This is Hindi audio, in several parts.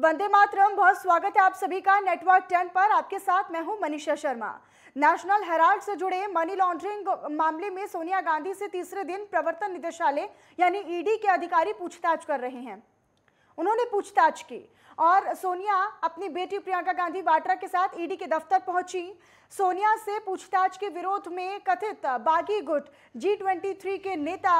वंदे मातरम बहुत स्वागत है आप सभी का नेटवर्क टेन पर आपके साथ मैं हूं मनीषा शर्मा नेशनल हेराल्ड से जुड़े मनी लॉन्ड्रिंग मामले में सोनिया गांधी से तीसरे दिन प्रवर्तन निदेशालय यानी ईडी e के अधिकारी पूछताछ कर रहे हैं उन्होंने पूछताछ की और सोनिया अपनी बेटी प्रियंका गांधी वाड्रा के साथ ईडी e के दफ्तर पहुंची सोनिया से पूछताछ के विरोध में कथित बागी गुट जी के नेता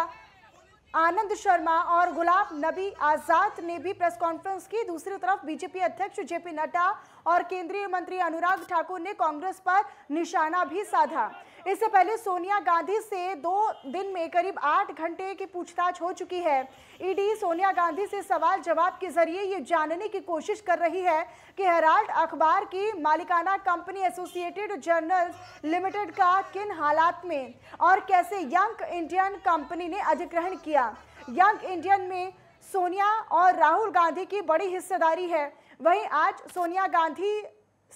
आनंद शर्मा और गुलाम नबी आजाद ने भी प्रेस कॉन्फ्रेंस की दूसरी तरफ बीजेपी अध्यक्ष जेपी नड्डा और केंद्रीय मंत्री अनुराग ठाकुर ने कांग्रेस पर निशाना भी साधा इससे पहले सोनिया गांधी से दो दिन में करीब आठ घंटे की पूछताछ हो चुकी है ईडी सोनिया गांधी से सवाल जवाब के जरिए ये जानने की कोशिश कर रही है कि हेराल्ड अखबार की मालिकाना कंपनी एसोसिएटेड जर्नल लिमिटेड का किन हालात में और कैसे यंग इंडियन कंपनी ने अधिग्रहण किया यंग इंडियन में सोनिया और राहुल गांधी की बड़ी हिस्सेदारी है वहीं आज सोनिया गांधी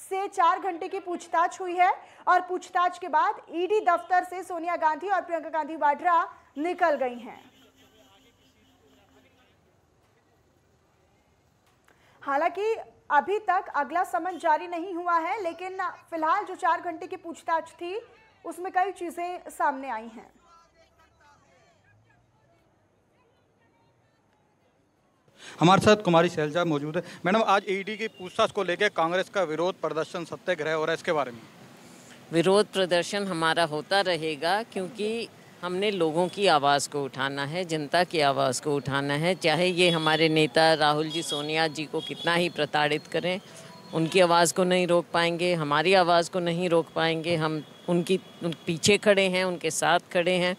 से चार घंटे की पूछताछ हुई है और पूछताछ के बाद ईडी दफ्तर से सोनिया गांधी और प्रियंका गांधी वाड्रा निकल गई हैं हालांकि अभी तक अगला समन जारी नहीं हुआ है लेकिन फिलहाल जो चार घंटे की पूछताछ थी उसमें कई चीज़ें सामने आई हैं हमारे साथ कुमारी सैलजा मौजूद है मैडम आज ईडी e की पूछताछ को लेकर कांग्रेस का विरोध प्रदर्शन सत्याग्रह हो रहा है इसके बारे में विरोध प्रदर्शन हमारा होता रहेगा क्योंकि हमने लोगों की आवाज़ को उठाना है जनता की आवाज़ को उठाना है चाहे ये हमारे नेता राहुल जी सोनिया जी को कितना ही प्रताड़ित करें उनकी आवाज़ को नहीं रोक पाएंगे हमारी आवाज़ को नहीं रोक पाएंगे हम उनकी उन पीछे खड़े हैं उनके साथ खड़े हैं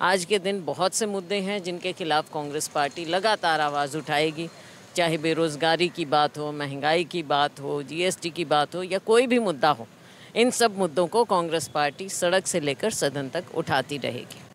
आज के दिन बहुत से मुद्दे हैं जिनके खिलाफ कांग्रेस पार्टी लगातार आवाज़ उठाएगी चाहे बेरोज़गारी की बात हो महंगाई की बात हो जीएसटी की बात हो या कोई भी मुद्दा हो इन सब मुद्दों को कांग्रेस पार्टी सड़क से लेकर सदन तक उठाती रहेगी